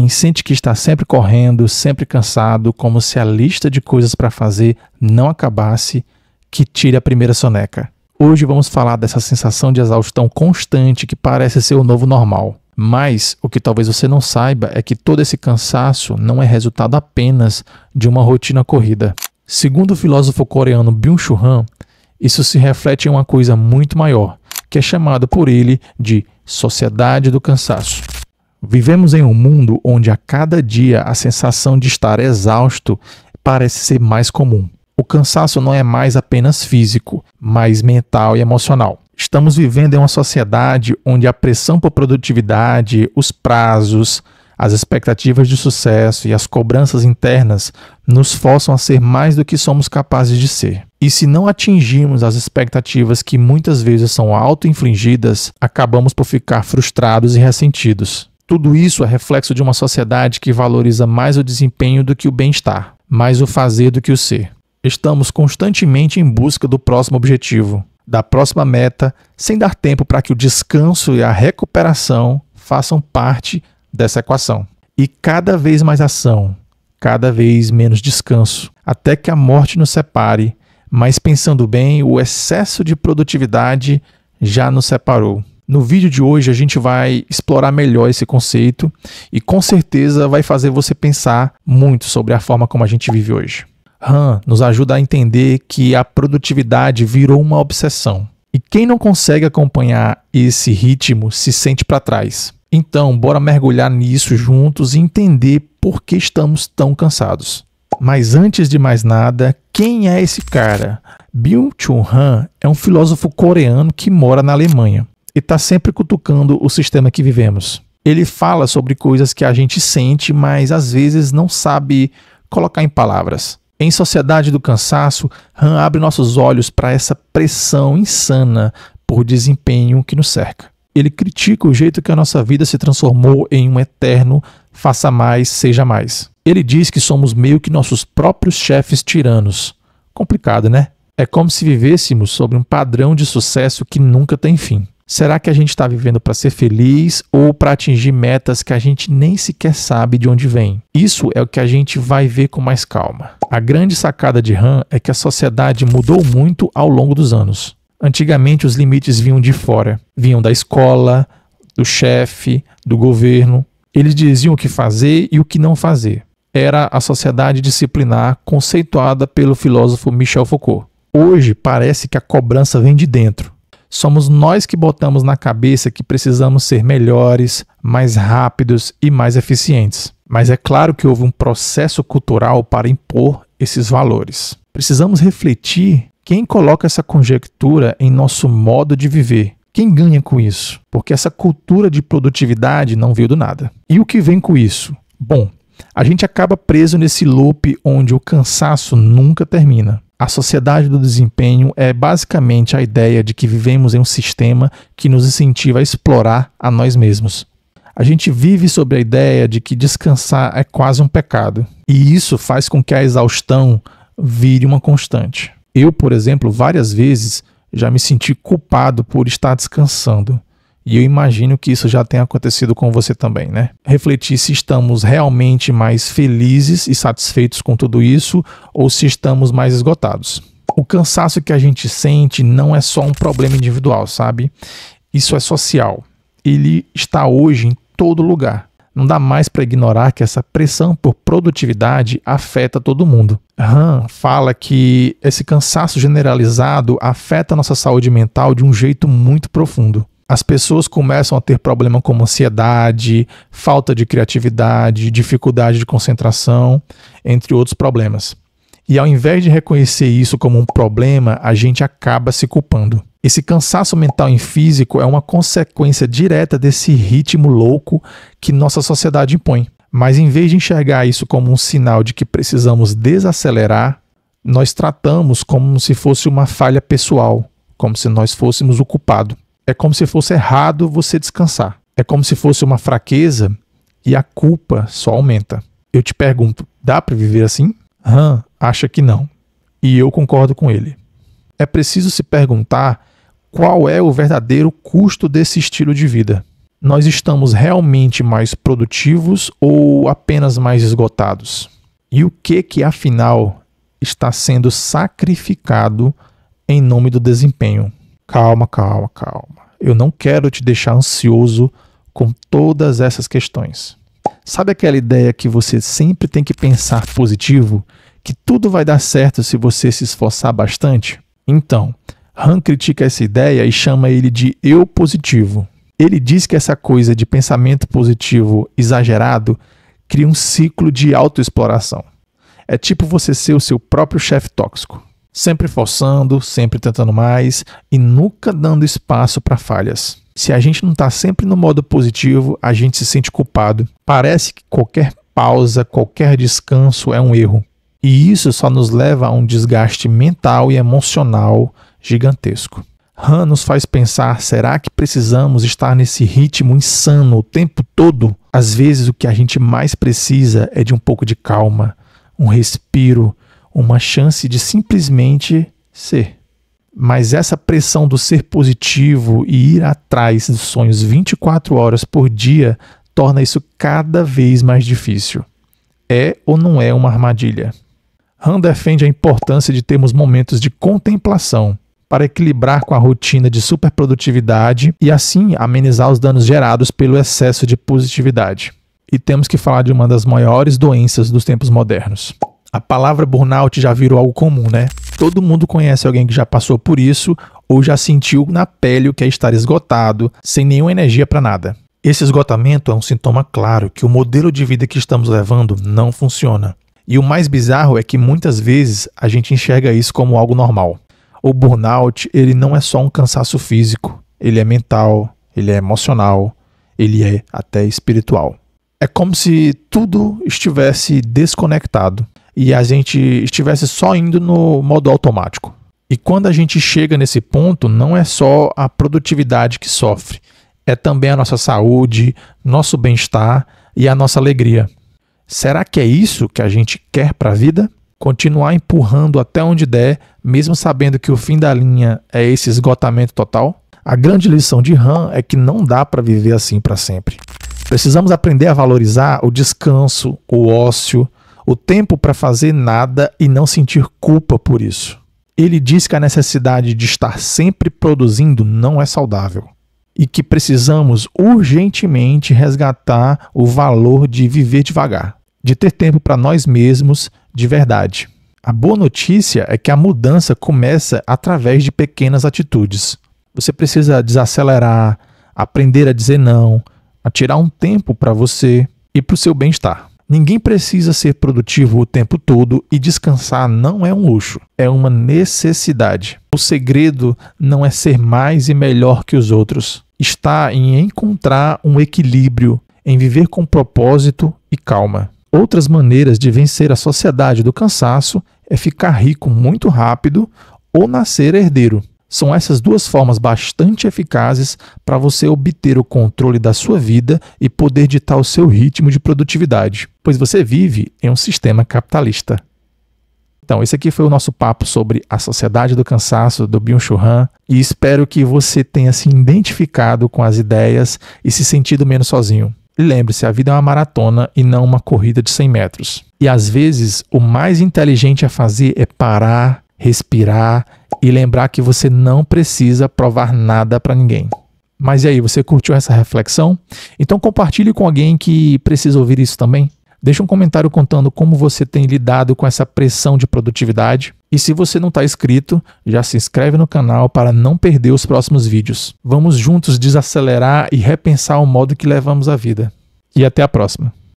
Quem sente que está sempre correndo, sempre cansado, como se a lista de coisas para fazer não acabasse, que tire a primeira soneca. Hoje vamos falar dessa sensação de exaustão constante que parece ser o novo normal. Mas o que talvez você não saiba é que todo esse cansaço não é resultado apenas de uma rotina corrida. Segundo o filósofo coreano Byung-Chul Han, isso se reflete em uma coisa muito maior, que é chamada por ele de sociedade do cansaço. Vivemos em um mundo onde a cada dia a sensação de estar exausto parece ser mais comum. O cansaço não é mais apenas físico, mas mental e emocional. Estamos vivendo em uma sociedade onde a pressão por produtividade, os prazos, as expectativas de sucesso e as cobranças internas nos forçam a ser mais do que somos capazes de ser. E se não atingirmos as expectativas que muitas vezes são auto-infligidas, acabamos por ficar frustrados e ressentidos. Tudo isso é reflexo de uma sociedade que valoriza mais o desempenho do que o bem-estar, mais o fazer do que o ser. Estamos constantemente em busca do próximo objetivo, da próxima meta, sem dar tempo para que o descanso e a recuperação façam parte dessa equação. E cada vez mais ação, cada vez menos descanso, até que a morte nos separe, mas pensando bem, o excesso de produtividade já nos separou. No vídeo de hoje a gente vai explorar melhor esse conceito e com certeza vai fazer você pensar muito sobre a forma como a gente vive hoje. Han nos ajuda a entender que a produtividade virou uma obsessão e quem não consegue acompanhar esse ritmo se sente para trás. Então, bora mergulhar nisso juntos e entender por que estamos tão cansados. Mas antes de mais nada, quem é esse cara? Byung-Chul Han é um filósofo coreano que mora na Alemanha está sempre cutucando o sistema que vivemos. Ele fala sobre coisas que a gente sente, mas às vezes não sabe colocar em palavras. Em Sociedade do Cansaço, Han abre nossos olhos para essa pressão insana por desempenho que nos cerca. Ele critica o jeito que a nossa vida se transformou em um eterno faça mais, seja mais. Ele diz que somos meio que nossos próprios chefes tiranos. Complicado, né? É como se vivêssemos sobre um padrão de sucesso que nunca tem fim. Será que a gente está vivendo para ser feliz ou para atingir metas que a gente nem sequer sabe de onde vem? Isso é o que a gente vai ver com mais calma. A grande sacada de Han é que a sociedade mudou muito ao longo dos anos. Antigamente, os limites vinham de fora, vinham da escola, do chefe, do governo. Eles diziam o que fazer e o que não fazer. Era a sociedade disciplinar conceituada pelo filósofo Michel Foucault. Hoje parece que a cobrança vem de dentro. Somos nós que botamos na cabeça que precisamos ser melhores, mais rápidos e mais eficientes. Mas é claro que houve um processo cultural para impor esses valores. Precisamos refletir quem coloca essa conjectura em nosso modo de viver. Quem ganha com isso? Porque essa cultura de produtividade não veio do nada. E o que vem com isso? Bom, a gente acaba preso nesse loop onde o cansaço nunca termina. A sociedade do desempenho é basicamente a ideia de que vivemos em um sistema que nos incentiva a explorar a nós mesmos. A gente vive sobre a ideia de que descansar é quase um pecado, e isso faz com que a exaustão vire uma constante. Eu, por exemplo, várias vezes já me senti culpado por estar descansando. E eu imagino que isso já tenha acontecido com você também, né? Refletir se estamos realmente mais felizes e satisfeitos com tudo isso ou se estamos mais esgotados. O cansaço que a gente sente não é só um problema individual, sabe? Isso é social. Ele está hoje em todo lugar. Não dá mais para ignorar que essa pressão por produtividade afeta todo mundo. Han fala que esse cansaço generalizado afeta a nossa saúde mental de um jeito muito profundo as pessoas começam a ter problema como ansiedade, falta de criatividade, dificuldade de concentração, entre outros problemas. E ao invés de reconhecer isso como um problema, a gente acaba se culpando. Esse cansaço mental e físico é uma consequência direta desse ritmo louco que nossa sociedade impõe. Mas em vez de enxergar isso como um sinal de que precisamos desacelerar, nós tratamos como se fosse uma falha pessoal, como se nós fôssemos o culpado. É como se fosse errado você descansar. É como se fosse uma fraqueza e a culpa só aumenta. Eu te pergunto, dá para viver assim? Han acha que não. E eu concordo com ele. É preciso se perguntar qual é o verdadeiro custo desse estilo de vida. Nós estamos realmente mais produtivos ou apenas mais esgotados? E o que que afinal está sendo sacrificado em nome do desempenho? Calma, calma, calma. Eu não quero te deixar ansioso com todas essas questões. Sabe aquela ideia que você sempre tem que pensar positivo? Que tudo vai dar certo se você se esforçar bastante? Então, Han critica essa ideia e chama ele de eu positivo. Ele diz que essa coisa de pensamento positivo exagerado cria um ciclo de autoexploração. É tipo você ser o seu próprio chefe tóxico sempre forçando, sempre tentando mais e nunca dando espaço para falhas. Se a gente não está sempre no modo positivo, a gente se sente culpado. Parece que qualquer pausa, qualquer descanso é um erro. E isso só nos leva a um desgaste mental e emocional gigantesco. Han nos faz pensar: será que precisamos estar nesse ritmo insano o tempo todo? Às vezes, o que a gente mais precisa é de um pouco de calma, um respiro, uma chance de simplesmente ser. Mas essa pressão do ser positivo e ir atrás dos sonhos 24 horas por dia torna isso cada vez mais difícil. É ou não é uma armadilha? Han defende a importância de termos momentos de contemplação para equilibrar com a rotina de superprodutividade e assim amenizar os danos gerados pelo excesso de positividade. E temos que falar de uma das maiores doenças dos tempos modernos. A palavra burnout já virou algo comum, né? Todo mundo conhece alguém que já passou por isso ou já sentiu na pele o que é estar esgotado, sem nenhuma energia para nada. Esse esgotamento é um sintoma claro que o modelo de vida que estamos levando não funciona. E o mais bizarro é que muitas vezes a gente enxerga isso como algo normal. O burnout, ele não é só um cansaço físico, ele é mental, ele é emocional, ele é até espiritual. É como se tudo estivesse desconectado e a gente estivesse só indo no modo automático. E quando a gente chega nesse ponto, não é só a produtividade que sofre, é também a nossa saúde, nosso bem-estar e a nossa alegria. Será que é isso que a gente quer para a vida? Continuar empurrando até onde der, mesmo sabendo que o fim da linha é esse esgotamento total? A grande lição de Han é que não dá para viver assim para sempre. Precisamos aprender a valorizar o descanso, o ócio, o tempo para fazer nada e não sentir culpa por isso. Ele diz que a necessidade de estar sempre produzindo não é saudável e que precisamos urgentemente resgatar o valor de viver devagar, de ter tempo para nós mesmos de verdade. A boa notícia é que a mudança começa através de pequenas atitudes. Você precisa desacelerar, aprender a dizer não, a tirar um tempo para você e para o seu bem-estar. Ninguém precisa ser produtivo o tempo todo e descansar não é um luxo, é uma necessidade. O segredo não é ser mais e melhor que os outros, está em encontrar um equilíbrio, em viver com propósito e calma. Outras maneiras de vencer a sociedade do cansaço é ficar rico muito rápido ou nascer herdeiro. São essas duas formas bastante eficazes para você obter o controle da sua vida e poder ditar o seu ritmo de produtividade, pois você vive em um sistema capitalista. Então, esse aqui foi o nosso papo sobre a Sociedade do Cansaço do Byung-Chul Han e espero que você tenha se identificado com as ideias e se sentido menos sozinho. E lembre-se, a vida é uma maratona e não uma corrida de 100 metros. E às vezes, o mais inteligente a fazer é parar, respirar e lembrar que você não precisa provar nada para ninguém. Mas e aí, você curtiu essa reflexão? Então compartilhe com alguém que precisa ouvir isso também. Deixe um comentário contando como você tem lidado com essa pressão de produtividade. E se você não está inscrito, já se inscreve no canal para não perder os próximos vídeos. Vamos juntos desacelerar e repensar o modo que levamos a vida. E até a próxima!